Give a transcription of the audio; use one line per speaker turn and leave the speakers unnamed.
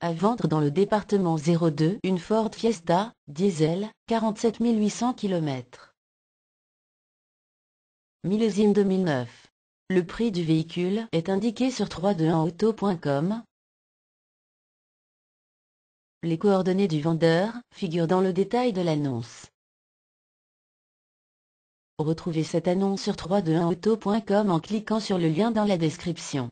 À vendre dans le département 02 une Ford Fiesta, diesel, 47 800 km. Millésime 2009. Le prix du véhicule est indiqué sur 321auto.com. Les coordonnées du vendeur figurent dans le détail de l'annonce.
Retrouvez cette annonce sur 321auto.com en cliquant sur le lien dans la description.